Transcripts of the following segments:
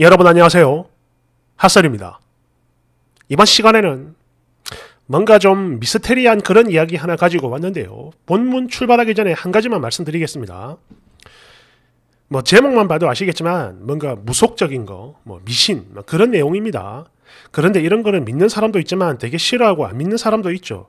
여러분 안녕하세요. 핫설입니다. 이번 시간에는 뭔가 좀 미스테리한 그런 이야기 하나 가지고 왔는데요. 본문 출발하기 전에 한 가지만 말씀드리겠습니다. 뭐 제목만 봐도 아시겠지만 뭔가 무속적인 거, 뭐 미신 뭐 그런 내용입니다. 그런데 이런 거는 믿는 사람도 있지만 되게 싫어하고 안 믿는 사람도 있죠.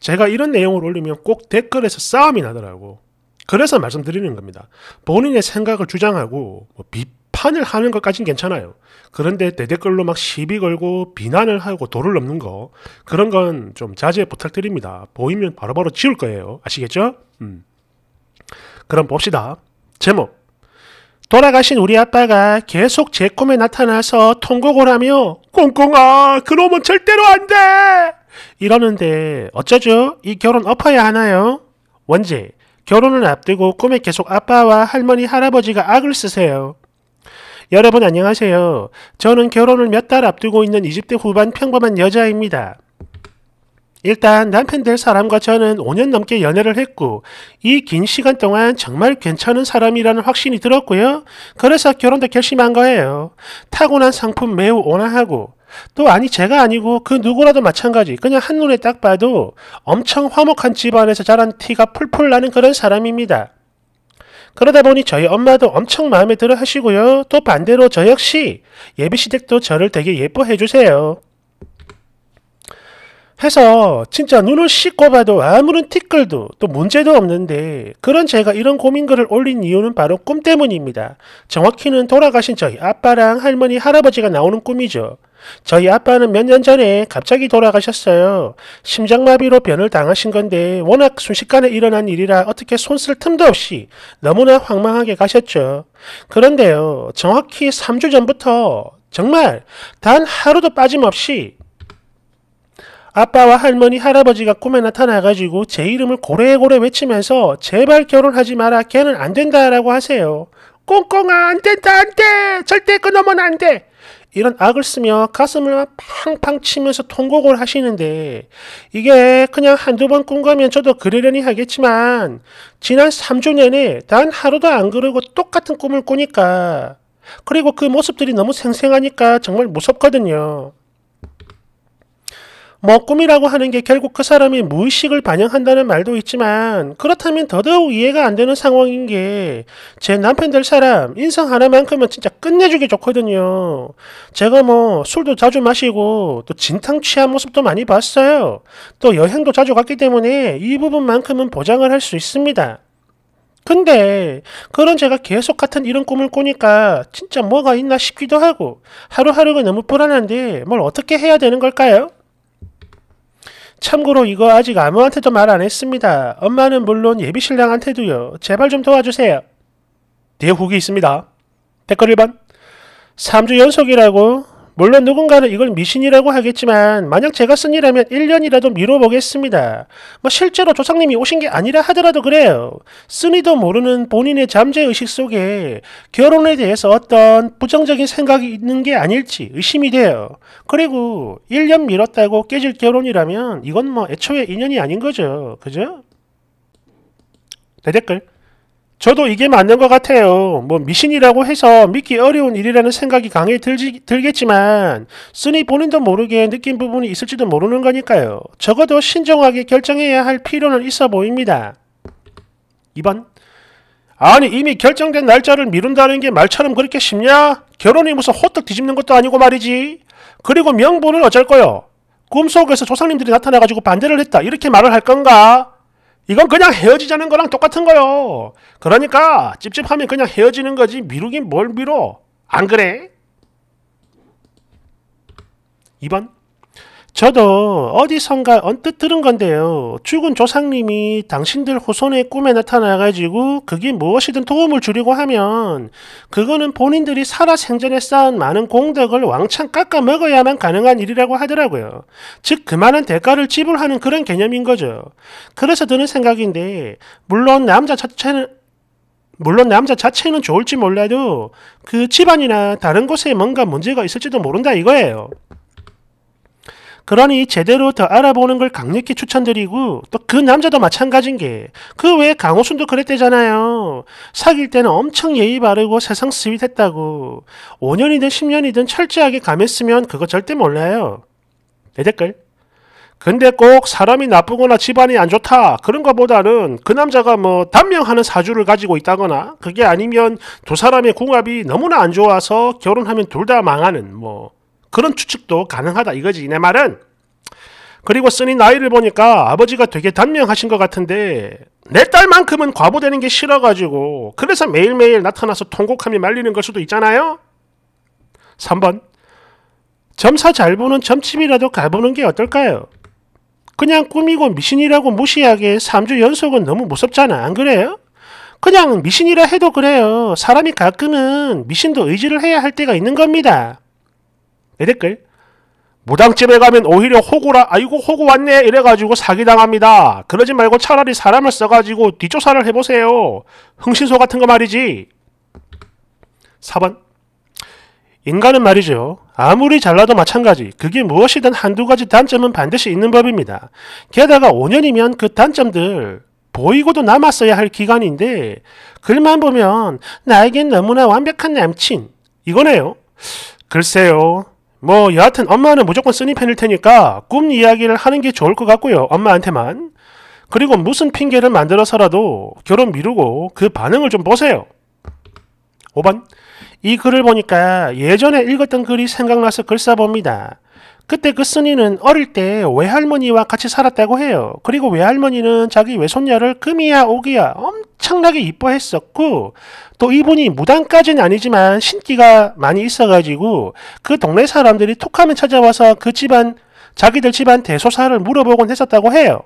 제가 이런 내용을 올리면 꼭 댓글에서 싸움이 나더라고. 그래서 말씀드리는 겁니다. 본인의 생각을 주장하고 뭐 비, 비판을 하는 것까진 괜찮아요. 그런데 대댓글로 막 시비 걸고 비난을 하고 도를 넘는 거 그런 건 좀 자제 부탁드립니다. 보이면 바로바로 지울 거예요. 아시겠죠? 음. 그럼 봅시다. 제목 돌아가신 우리 아빠가 계속 제 꿈에 나타나서 통곡을 하며 꽁꽁아 그놈은 절대로 안 돼! 이러는데 어쩌죠? 이 결혼 엎어야 하나요? 원제 결혼을 앞두고 꿈에 계속 아빠와 할머니 할아버지가 악을 쓰세요. 여러분 안녕하세요. 저는 결혼을 몇 달 앞두고 있는 20대 후반 평범한 여자입니다. 일단 남편 될 사람과 저는 5년 넘게 연애를 했고 이 긴 시간 동안 정말 괜찮은 사람이라는 확신이 들었고요. 그래서 결혼도 결심한 거예요. 타고난 상품 매우 온화하고 또 아니 제가 아니고 그 누구라도 마찬가지 그냥 한눈에 딱 봐도 엄청 화목한 집안에서 자란 티가 풀풀 나는 그런 사람입니다. 그러다 보니 저희 엄마도 엄청 마음에 들어 하시고요. 또 반대로 저 역시 예비시댁도 저를 되게 예뻐해 주세요. 해서 진짜 눈을 씻고 봐도 아무런 티끌도 또 문제도 없는데 그런 제가 이런 고민글을 올린 이유는 바로 꿈 때문입니다. 정확히는 돌아가신 저희 아빠랑 할머니, 할아버지가 나오는 꿈이죠. 저희 아빠는 몇 년 전에 갑자기 돌아가셨어요. 심장마비로 변을 당하신 건데 워낙 순식간에 일어난 일이라 어떻게 손 쓸 틈도 없이 너무나 황망하게 가셨죠. 그런데요, 정확히 3주 전부터 정말 단 하루도 빠짐없이 아빠와 할머니, 할아버지가 꿈에 나타나가지고 제 이름을 고래고래 외치면서 제발 결혼하지 마라, 걔는 안 된다라고 하세요. 꽁꽁아, 안 된다, 안 돼! 절대 끊어면안 돼! 이런 악을 쓰며 가슴을 팡팡 치면서 통곡을 하시는데 이게 그냥 한두 번 꿈가면 저도 그러려니 하겠지만 지난 3주 내내 단 하루도 안 그러고 똑같은 꿈을 꾸니까 그리고 그 모습들이 너무 생생하니까 정말 무섭거든요. 뭐 꿈이라고 하는 게 결국 그 사람이 무의식을 반영한다는 말도 있지만 그렇다면 더더욱 이해가 안 되는 상황인 게 제 남편 될 사람 인성 하나만큼은 진짜 끝내주기 좋거든요. 제가 뭐 술도 자주 마시고 또 진탕 취한 모습도 많이 봤어요. 또 여행도 자주 갔기 때문에 이 부분만큼은 보장을 할 수 있습니다. 근데 그런 제가 계속 같은 이런 꿈을 꾸니까 진짜 뭐가 있나 싶기도 하고 하루하루가 너무 불안한데 뭘 어떻게 해야 되는 걸까요? 참고로 이거 아직 아무한테도 말 안 했습니다. 엄마는 물론 예비신랑한테도요. 제발 좀 도와주세요. 네, 후기 있습니다. 댓글 1번 3주 연속이라고 물론 누군가는 이걸 미신이라고 하겠지만 만약 제가 쓴이라면 1년이라도 미뤄보겠습니다. 뭐 실제로 조상님이 오신 게 아니라 하더라도 그래요. 쓰니도 모르는 본인의 잠재의식 속에 결혼에 대해서 어떤 부정적인 생각이 있는 게 아닐지 의심이 돼요. 그리고 1년 미뤘다고 깨질 결혼이라면 이건 뭐 애초에 인연이 아닌 거죠. 그죠? 대댓글 저도 이게 맞는 것 같아요. 뭐 미신이라고 해서 믿기 어려운 일이라는 생각이 강해 들지, 들겠지만 쓰니 본인도 모르게 느낀 부분이 있을지도 모르는 거니까요. 적어도 신중하게 결정해야 할 필요는 있어 보입니다. 2번 아니 이미 결정된 날짜를 미룬다는 게 말처럼 그렇게 쉽냐? 결혼이 무슨 호떡 뒤집는 것도 아니고 말이지. 그리고 명분은 어쩔 거요? 꿈속에서 조상님들이 나타나가지고 반대를 했다. 이렇게 말을 할 건가? 이건 그냥 헤어지자는 거랑 똑같은 거요. 그러니까 찝찝하면 그냥 헤어지는 거지 미루긴 뭘 미뤄. 안 그래? 2번 저도 어디선가 언뜻 들은 건데요. 죽은 조상님이 당신들 후손의 꿈에 나타나가지고 그게 무엇이든 도움을 주려고 하면 그거는 본인들이 살아 생전에 쌓은 많은 공덕을 왕창 깎아 먹어야만 가능한 일이라고 하더라고요. 즉 그만한 대가를 지불하는 그런 개념인 거죠. 그래서 드는 생각인데 물론 남자 자체는 물론 남자 자체는 좋을지 몰라도 그 집안이나 다른 곳에 뭔가 문제가 있을지도 모른다 이거예요. 그러니 제대로 더 알아보는 걸 강력히 추천드리고 또 그 남자도 마찬가지인 게 그외 강호순도 그랬대잖아요. 사귈 때는 엄청 예의 바르고 세상 스윗했다고 5년이든 10년이든 철저하게 감했으면 그거 절대 몰라요. 내 댓글 근데 꼭 사람이 나쁘거나 집안이 안 좋다 그런 것보다는 그 남자가 뭐 단명하는 사주를 가지고 있다거나 그게 아니면 두 사람의 궁합이 너무나 안 좋아서 결혼하면 둘 다 망하는 뭐 그런 추측도 가능하다 이거지 내 말은. 그리고 쓰니 나이를 보니까 아버지가 되게 단명하신 것 같은데 내 딸만큼은 과보되는 게 싫어가지고 그래서 매일매일 나타나서 통곡함이 말리는 걸 수도 있잖아요. 3번 점사 잘 보는 점집이라도 가보는 게 어떨까요? 그냥 꾸미고 미신이라고 무시하게 3주 연속은 너무 무섭잖아 안 그래요? 그냥 미신이라 해도 그래요. 사람이 가끔은 미신도 의지를 해야 할 때가 있는 겁니다. 내 댓글 무당집에 가면 오히려 호구라 아이고 호구 왔네 이래가지고 사기당합니다. 그러지 말고 차라리 사람을 써가지고 뒷조사를 해보세요. 흥신소 같은 거 말이지. 4번 인간은 말이죠. 아무리 잘라도 마찬가지. 그게 무엇이든 한두 가지 단점은 반드시 있는 법입니다. 게다가 5년이면 그 단점들 보이고도 남았어야 할 기간인데 글만 보면 나에겐 너무나 완벽한 남친 이거네요. 글쎄요. 뭐 여하튼 엄마는 무조건 쓰니 팬일 테니까 꿈 이야기를 하는 게 좋을 것 같고요. 엄마한테만. 그리고 무슨 핑계를 만들어서라도 결혼 미루고 그 반응을 좀 보세요. 5번. 이 글을 보니까 예전에 읽었던 글이 생각나서 글 써봅니다. 그때 그스니는 어릴 때 외할머니와 같이 살았다고 해요. 그리고 외할머니는 자기 외손녀를 금이야 오기야 엄청나게 이뻐했었고 또 이분이 무당까지는 아니지만 신기가 많이 있어가지고 그 동네 사람들이 톡하면 찾아와서 그 집안 자기들 집안 대소사를 물어보곤 했었다고 해요.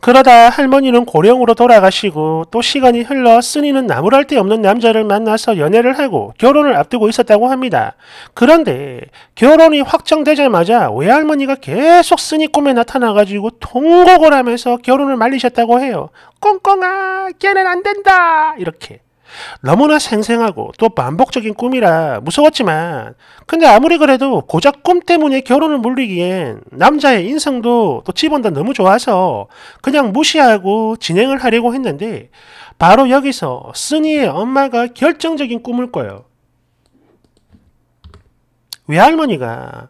그러다 할머니는 고령으로 돌아가시고 또 시간이 흘러 쓰니는 나무랄 데 없는 남자를 만나서 연애를 하고 결혼을 앞두고 있었다고 합니다. 그런데 결혼이 확정되자마자 외할머니가 계속 쓰니 꿈에 나타나가지고 통곡을 하면서 결혼을 말리셨다고 해요. 꽁꽁아, 걔는 안 된다! 이렇게. 너무나 생생하고 또 반복적인 꿈이라 무서웠지만 근데 아무리 그래도 고작 꿈 때문에 결혼을 물리기엔 남자의 인성도 또 집안도 너무 좋아서 그냥 무시하고 진행을 하려고 했는데 바로 여기서 쓰니의 엄마가 결정적인 꿈을 꿔요. 외할머니가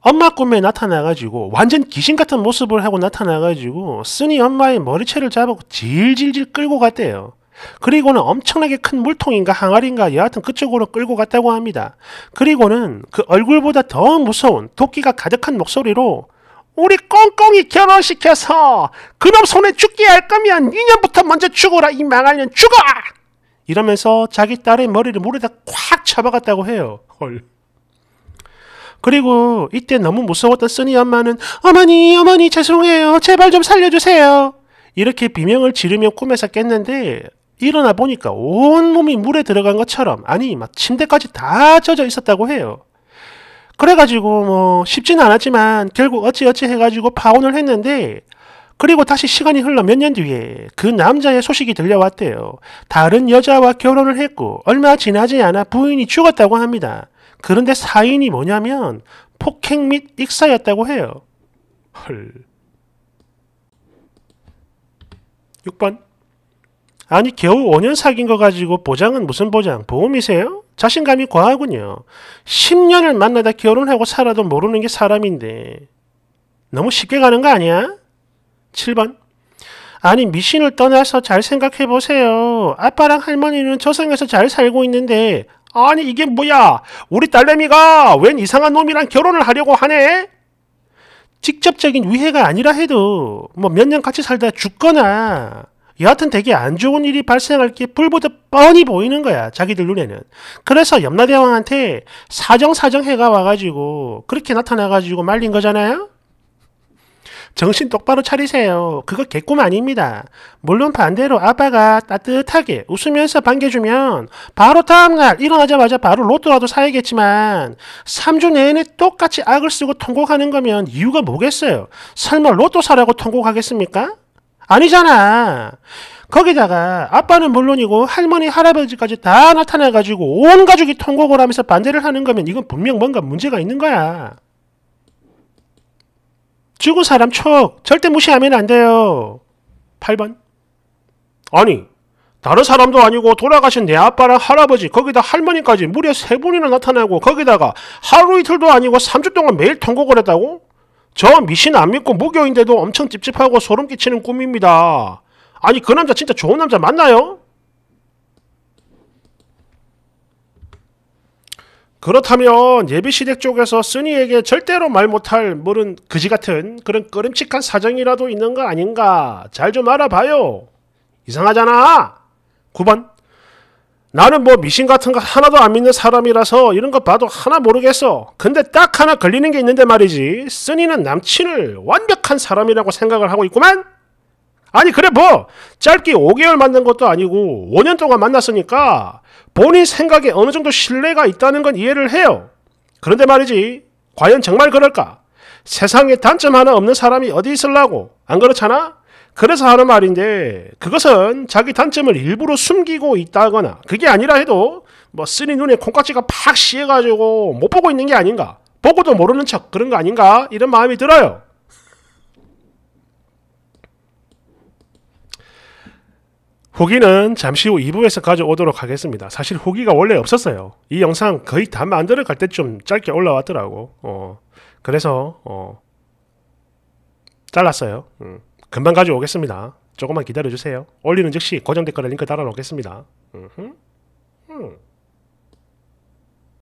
엄마 꿈에 나타나가지고 완전 귀신 같은 모습을 하고 나타나가지고 쓰니 엄마의 머리채를 잡고 질질질 끌고 갔대요. 그리고는 엄청나게 큰 물통인가 항아리인가 여하튼 그쪽으로 끌고 갔다고 합니다. 그리고는 그 얼굴보다 더 무서운 도끼가 가득한 목소리로 우리 꽁꽁이 결혼시켜서 그놈 손에 죽게 할 거면 2년부터 먼저 죽어라 이 망할 년 죽어! 이러면서 자기 딸의 머리를 물에다 콱 잡아갔다고 해요. 헐. 그리고 이때 너무 무서웠던 쓰니 엄마는 어머니 어머니 죄송해요 제발 좀 살려주세요 이렇게 비명을 지르며 꿈에서 깼는데 일어나 보니까 온몸이 물에 들어간 것처럼 아니 막 침대까지 다 젖어 있었다고 해요. 그래가지고 뭐 쉽진 않았지만 결국 어찌어찌 해가지고 파혼을 했는데 그리고 다시 시간이 흘러 몇 년 뒤에 그 남자의 소식이 들려왔대요. 다른 여자와 결혼을 했고 얼마 지나지 않아 부인이 죽었다고 합니다. 그런데 사인이 뭐냐면 폭행 및 익사였다고 해요. 헐. 6번 아니 겨우 5년 사귄 거 가지고 보장은 무슨 보장? 보험이세요? 자신감이 과하군요. 10년을 만나다 결혼하고 살아도 모르는 게 사람인데 너무 쉽게 가는 거 아니야? 7번 아니 미신을 떠나서 잘 생각해보세요. 아빠랑 할머니는 저승에서 잘 살고 있는데 아니 이게 뭐야? 우리 딸내미가 웬 이상한 놈이랑 결혼을 하려고 하네? 직접적인 위해가 아니라 해도 뭐 몇 년 같이 살다 죽거나 여하튼 되게 안 좋은 일이 발생할 게 불보듯 뻔히 보이는 거야. 자기들 눈에는. 그래서 염라대왕한테 사정사정 해가 와가지고 그렇게 나타나가지고 말린 거잖아요. 정신 똑바로 차리세요. 그거 개꿈 아닙니다. 물론 반대로 아빠가 따뜻하게 웃으면서 반겨주면 바로 다음날 일어나자마자 바로 로또라도 사야겠지만 3주 내내 똑같이 악을 쓰고 통곡하는 거면 이유가 뭐겠어요? 설마 로또 사라고 통곡하겠습니까? 아니잖아. 거기다가 아빠는 물론이고 할머니, 할아버지까지 다 나타나가지고 온 가족이 통곡을 하면서 반대를 하는 거면 이건 분명 뭔가 문제가 있는 거야. 지구 사람 척 절대 무시하면 안 돼요. 8번 아니 다른 사람도 아니고 돌아가신 내 아빠랑 할아버지 거기다 할머니까지 무려 세 분이나 나타나고 거기다가 하루 이틀도 아니고 3주 동안 매일 통곡을 했다고? 저 미신 안 믿고 무교인데도 엄청 찝찝하고 소름 끼치는 꿈입니다. 아니 그 남자 진짜 좋은 남자 맞나요? 그렇다면 예비시댁 쪽에서 쓰니에게 절대로 말 못할 물은 그지같은 그런 꺼림칙한 사정이라도 있는 거 아닌가 잘 좀 알아봐요. 이상하잖아. 9번 나는 뭐 미신 같은 거 하나도 안 믿는 사람이라서 이런 거 봐도 하나 모르겠어. 근데 딱 하나 걸리는 게 있는데 말이지. 쓰니는 남친을 완벽한 사람이라고 생각을 하고 있구만? 아니 그래 뭐 짧게 5개월 만난 것도 아니고 5년 동안 만났으니까 본인 생각에 어느 정도 신뢰가 있다는 건 이해를 해요. 그런데 말이지 과연 정말 그럴까? 세상에 단점 하나 없는 사람이 어디 있을라고 안 그렇잖아? 그래서 하는 말인데 그것은 자기 단점을 일부러 숨기고 있다거나 그게 아니라 해도 뭐 쓰니 눈에 콩깍지가 팍 씌해가지고 못 보고 있는 게 아닌가 보고도 모르는 척 그런 거 아닌가 이런 마음이 들어요. 후기는 잠시 후 2부에서 가져오도록 하겠습니다. 사실 후기가 원래 없었어요. 이 영상 거의 다 만들어 갈 때쯤 짧게 올라왔더라고. 어, 그래서 어, 잘랐어요. 음. 금방 가져오겠습니다. 조금만 기다려주세요. 올리는 즉시 고정 댓글에 링크 달아놓겠습니다. 음.